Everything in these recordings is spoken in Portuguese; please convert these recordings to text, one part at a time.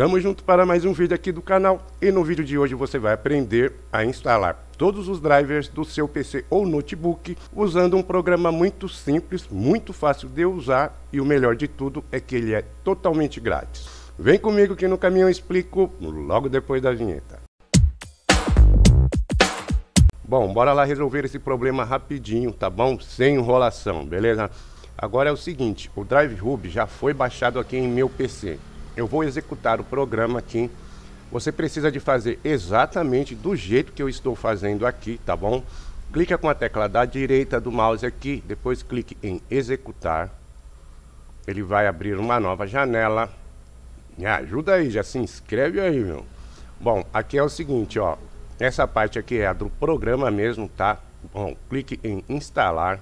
Estamos juntos para mais um vídeo aqui do canal e no vídeo de hoje você vai aprender a instalar todos os drivers do seu PC ou notebook usando um programa muito simples, muito fácil de usar e o melhor de tudo é que ele é totalmente grátis. Vem comigo que no caminho eu explico logo depois da vinheta. Bom, bora lá resolver esse problema rapidinho, tá bom? Sem enrolação, beleza? Agora é o seguinte, o Drive Hub já foi baixado aqui em meu PC eu vou executar o programa aqui. Você precisa de fazer exatamente do jeito que eu estou fazendo aqui, tá bom? Clica com a tecla da direita do mouse aqui, depois clique em executar. Ele vai abrir uma nova janela. Me ajuda aí, já se inscreve aí, meu. Bom, aqui é o seguinte, ó. Essa parte aqui é a do programa mesmo, tá? Bom, clique em instalar.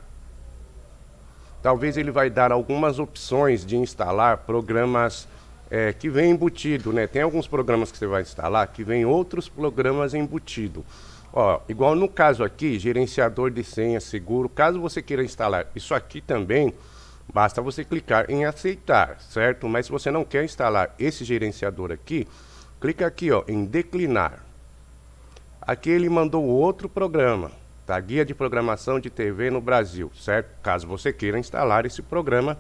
Talvez ele vai dar algumas opções de instalar programas é, que vem embutido, né? Tem alguns programas que você vai instalar que vem outros programas embutido. Ó, igual no caso aqui, gerenciador de senha seguro, caso você queira instalar isso aqui também, basta você clicar em aceitar, certo? Mas se você não quer instalar esse gerenciador aqui, clica aqui ó, em declinar. Aqui ele mandou outro programa, tá? Guia de Programação de TV no Brasil, certo? Caso você queira instalar esse programa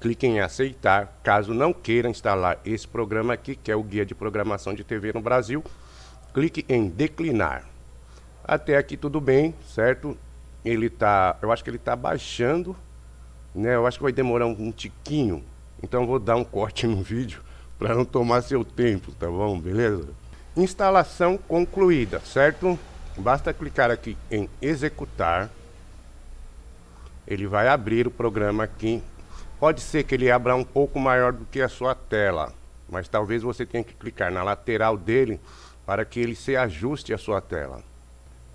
Clique em aceitar caso não queira instalar esse programa aqui, que é o Guia de Programação de TV no Brasil. Clique em declinar. Até aqui tudo bem, certo? Ele tá, eu acho que ele está baixando, né? Eu acho que vai demorar um, um tiquinho. Então vou dar um corte no vídeo para não tomar seu tempo, tá bom? Beleza? Instalação concluída, certo? Basta clicar aqui em executar. Ele vai abrir o programa aqui Pode ser que ele abra um pouco maior do que a sua tela, mas talvez você tenha que clicar na lateral dele para que ele se ajuste à sua tela.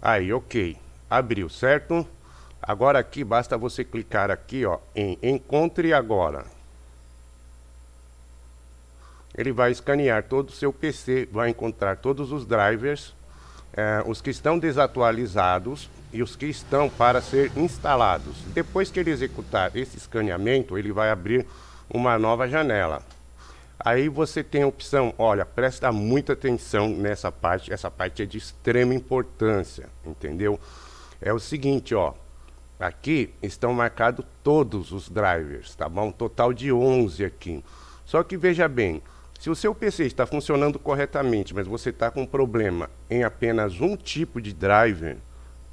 Aí, ok. Abriu, certo? Agora aqui basta você clicar aqui ó, em Encontre Agora. Ele vai escanear todo o seu PC, vai encontrar todos os drivers, eh, os que estão desatualizados e os que estão para ser instalados. Depois que ele executar esse escaneamento, ele vai abrir uma nova janela. Aí você tem a opção, olha, presta muita atenção nessa parte, essa parte é de extrema importância, entendeu? É o seguinte, ó, aqui estão marcados todos os drivers, tá bom? Um total de 11 aqui. Só que veja bem, se o seu PC está funcionando corretamente, mas você está com problema em apenas um tipo de driver,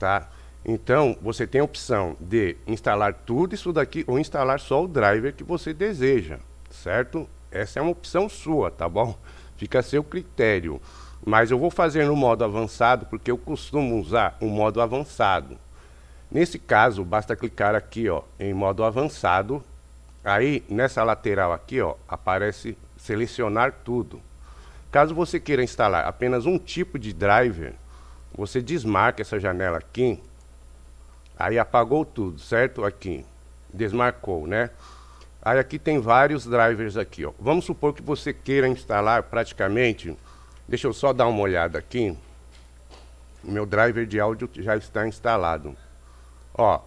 tá? Então, você tem a opção de instalar tudo isso daqui ou instalar só o driver que você deseja, certo? Essa é uma opção sua, tá bom? Fica a seu critério. Mas eu vou fazer no modo avançado porque eu costumo usar o modo avançado. Nesse caso, basta clicar aqui ó, em modo avançado. Aí, nessa lateral aqui, ó, aparece selecionar tudo. Caso você queira instalar apenas um tipo de driver, você desmarca essa janela aqui, aí apagou tudo, certo? Aqui, desmarcou, né? Aí aqui tem vários drivers aqui, ó. Vamos supor que você queira instalar praticamente, deixa eu só dar uma olhada aqui. O meu driver de áudio já está instalado. Ó,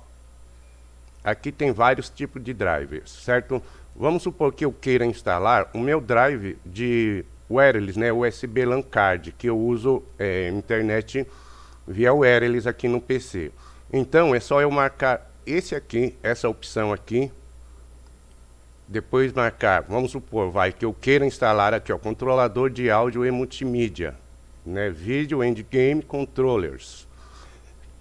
aqui tem vários tipos de drivers, certo? Vamos supor que eu queira instalar o meu drive de wireless, né, USB LAN card, que eu uso é, internet via wireless aqui no PC. Então é só eu marcar esse aqui, essa opção aqui, depois marcar, vamos supor, vai que eu queira instalar aqui, ó, controlador de áudio e multimídia, né, vídeo endgame controllers.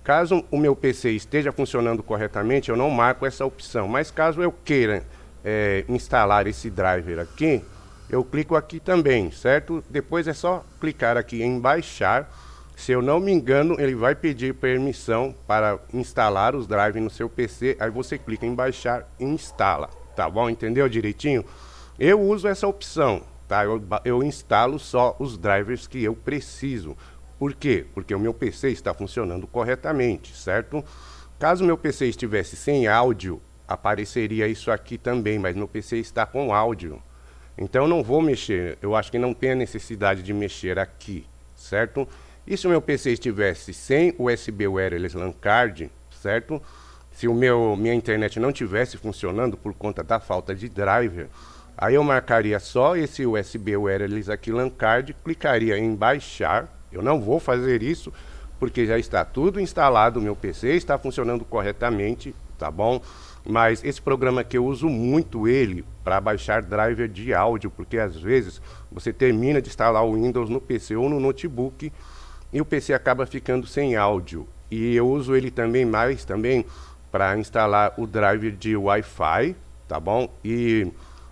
Caso o meu PC esteja funcionando corretamente, eu não marco essa opção, mas caso eu queira é, instalar esse driver aqui, eu clico aqui também, certo? Depois é só clicar aqui em baixar. Se eu não me engano, ele vai pedir permissão para instalar os drives no seu PC. Aí você clica em baixar e instala, tá bom? Entendeu direitinho? Eu uso essa opção, tá? Eu, eu instalo só os drivers que eu preciso. Por quê? Porque o meu PC está funcionando corretamente, certo? Caso meu PC estivesse sem áudio, apareceria isso aqui também, mas meu PC está com áudio, então eu não vou mexer, eu acho que não tem a necessidade de mexer aqui, certo? E se o meu PC estivesse sem USB wireless LAN card, certo? Se o meu minha internet não tivesse funcionando por conta da falta de driver, aí eu marcaria só esse USB wireless aqui LAN card, clicaria em baixar. Eu não vou fazer isso porque já está tudo instalado, meu PC está funcionando corretamente, tá bom? Mas esse programa que eu uso muito ele para baixar driver de áudio, porque às vezes você termina de instalar o Windows no PC ou no notebook e o PC acaba ficando sem áudio. E eu uso ele também mais também para instalar o driver de Wi-Fi, tá bom? E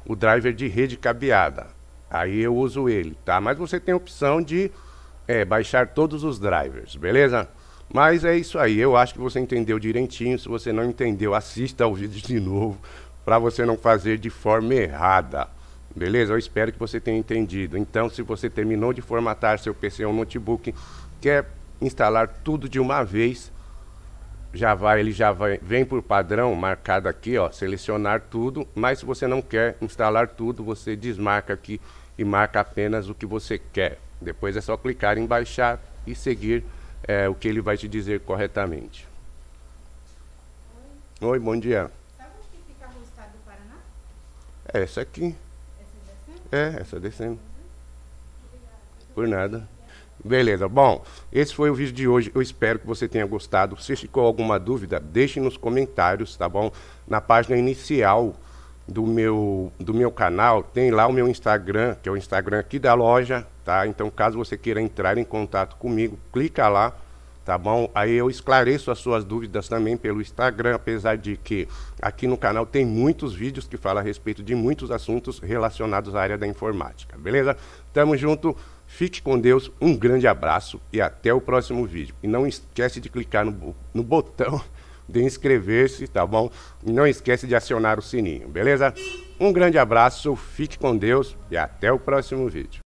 o driver de rede cabeada. Aí eu uso ele, tá? Mas você tem a opção de é, baixar todos os drivers, beleza? Mas é isso aí, eu acho que você entendeu direitinho. Se você não entendeu, assista ao vídeo de novo para você não fazer de forma errada. Beleza? Eu espero que você tenha entendido. Então, se você terminou de formatar seu PC ou notebook, quer instalar tudo de uma vez, já vai, ele já vai, vem por padrão marcado aqui, ó, selecionar tudo, mas se você não quer instalar tudo, você desmarca aqui e marca apenas o que você quer. Depois é só clicar em baixar e seguir é, o que ele vai te dizer corretamente. Oi, Oi bom dia. Sabe onde fica a Estado do Paraná? É essa aqui. Essa é descendo? É, essa é descendo. Uhum. Por nada. Beleza, bom, esse foi o vídeo de hoje. Eu espero que você tenha gostado. Se ficou alguma dúvida, deixe nos comentários, tá bom? Na página inicial do meu, do meu canal, tem lá o meu Instagram, que é o Instagram aqui da loja, tá? Então, caso você queira entrar em contato comigo, clica lá, tá bom? Aí eu esclareço as suas dúvidas também pelo Instagram, apesar de que aqui no canal tem muitos vídeos que falam a respeito de muitos assuntos relacionados à área da informática, beleza? Tamo junto, fique com Deus, um grande abraço e até o próximo vídeo. E não esquece de clicar no, no botão de inscrever-se, tá bom? E não esquece de acionar o sininho, beleza? Um grande abraço, fique com Deus e até o próximo vídeo.